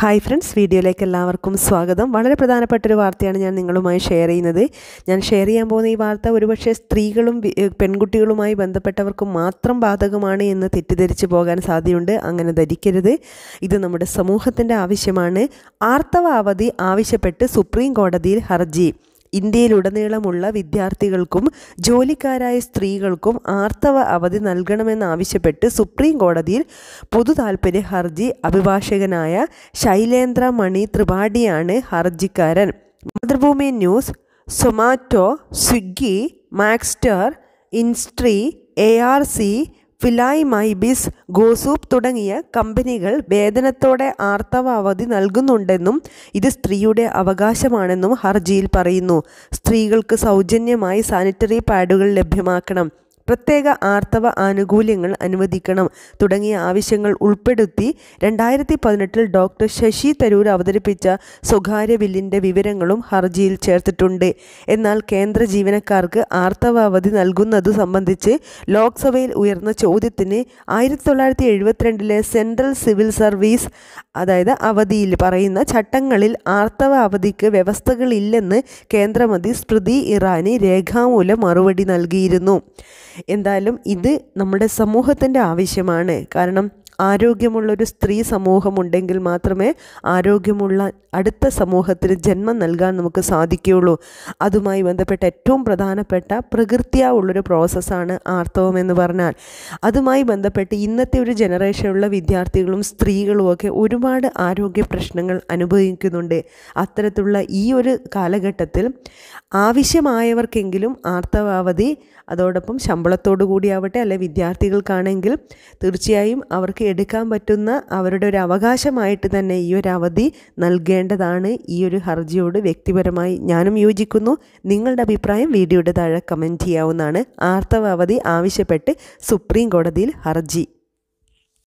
hi friends വീഡിയോയിലേക്ക് എല്ലാവർക്കും സ്വാഗതം വളരെ പ്രധാനപ്പെട്ട ഒരു വാർത്തയാണ് ഞാൻ നിങ്ങളുമായി ഷെയർ ചെയ്യുന്നത് ഞാൻ ഷെയർ ചെയ്യാൻ പോകുന്ന ഈ വാർത്ത ഒരുപക്ഷെ സ്ത്രീകളും പെൺകുട്ടികളുമായി ബന്ധപ്പെട്ടവർക്ക് മാത്രം ബാധകമാണ് എന്ന് തെറ്റിദ്ധരിച്ചു പോകാൻ സാധ്യതയുണ്ട് അങ്ങനെ ധരിക്കരുത് ഇത് നമ്മുടെ സമൂഹത്തിൻ്റെ ആവശ്യമാണ് ആർത്തവ അവധി ആവശ്യപ്പെട്ട് സുപ്രീം കോടതിയിൽ ഹർജി ഇന്ത്യയിലുടനീളമുള്ള വിദ്യാർത്ഥികൾക്കും ജോലിക്കാരായ സ്ത്രീകൾക്കും ആർത്തവ അവധി നൽകണമെന്നാവശ്യപ്പെട്ട് സുപ്രീം കോടതിയിൽ പൊതു താൽപ്പര്യ ഹർജി അഭിഭാഷകനായ ശൈലേന്ദ്ര മണി ത്രിപാഠിയാണ് ഹർജിക്കാരൻ മാതൃഭൂമി ന്യൂസ് സൊമാറ്റോ സ്വിഗ്ഗി മാക്സ്റ്റർ ഇൻസ്ട്രി എ ആർ സി മൈബിസ് ഗോസൂപ്പ് തുടങ്ങിയ കമ്പനികൾ വേതനത്തോടെ ആർത്തവ അവധി നൽകുന്നുണ്ടെന്നും ഇത് സ്ത്രീയുടെ അവകാശമാണെന്നും ഹർജിയിൽ പറയുന്നു സ്ത്രീകൾക്ക് സൗജന്യമായി സാനിറ്ററി പാഡുകൾ ലഭ്യമാക്കണം പ്രത്യേക ആർത്തവ ആനുകൂല്യങ്ങൾ അനുവദിക്കണം തുടങ്ങിയ ആവശ്യങ്ങൾ ഉൾപ്പെടുത്തി രണ്ടായിരത്തി പതിനെട്ടിൽ ഡോക്ടർ ശശി തരൂർ അവതരിപ്പിച്ച സ്വകാര്യ ബില്ലിൻ്റെ വിവരങ്ങളും ഹർജിയിൽ ചേർത്തിട്ടുണ്ട് എന്നാൽ കേന്ദ്ര ജീവനക്കാർക്ക് ആർത്തവ അവധി നൽകുന്നത് സംബന്ധിച്ച് ലോക്സഭയിൽ ഉയർന്ന ചോദ്യത്തിന് ആയിരത്തി തൊള്ളായിരത്തി എഴുപത്തിരണ്ടിലെ സെൻട്രൽ സിവിൽ സർവീസ് അതായത് അവധിയിൽ പറയുന്ന ചട്ടങ്ങളിൽ ആർത്തവ അവധിക്ക് വ്യവസ്ഥകളില്ലെന്ന് കേന്ദ്രമന്ത്രി സ്മൃതി ഇറാനി രേഖാമൂലം മറുപടി നൽകിയിരുന്നു എന്തായാലും ഇത് നമ്മുടെ സമൂഹത്തിൻ്റെ ആവശ്യമാണ് കാരണം ആരോഗ്യമുള്ളൊരു സ്ത്രീ സമൂഹമുണ്ടെങ്കിൽ മാത്രമേ ആരോഗ്യമുള്ള അടുത്ത സമൂഹത്തിന് ജന്മം നൽകാൻ നമുക്ക് സാധിക്കുകയുള്ളൂ അതുമായി ബന്ധപ്പെട്ട ഏറ്റവും പ്രധാനപ്പെട്ട പ്രകൃത്യാ ഉള്ളൊരു പ്രോസസ്സാണ് ആർത്തവം എന്ന് പറഞ്ഞാൽ അതുമായി ബന്ധപ്പെട്ട് ഇന്നത്തെ ഒരു ജനറേഷനുള്ള വിദ്യാർത്ഥികളും സ്ത്രീകളും ഒക്കെ ഒരുപാട് ആരോഗ്യ പ്രശ്നങ്ങൾ അനുഭവിക്കുന്നുണ്ട് അത്തരത്തിലുള്ള ഈ ഒരു കാലഘട്ടത്തിൽ ആവശ്യമായവർക്കെങ്കിലും ആർത്തവാവധി അതോടൊപ്പം ശമ്പളത്തോടു കൂടിയാവട്ടെ അല്ലെ വിദ്യാർത്ഥികൾക്കാണെങ്കിൽ തീർച്ചയായും അവർക്ക് എടുക്കാൻ പറ്റുന്ന അവരുടെ ഒരു അവകാശമായിട്ട് തന്നെ ഈ ഒരു അവധി നൽകേണ്ടതാണ് ഈ ഒരു ഹർജിയോട് വ്യക്തിപരമായി ഞാനും യോജിക്കുന്നു നിങ്ങളുടെ അഭിപ്രായം വീഡിയോയുടെ താഴെ കമൻറ്റ് ചെയ്യാവുന്നതാണ് ആർത്തവ അവധി ആവശ്യപ്പെട്ട് സുപ്രീം കോടതിയിൽ ഹർജി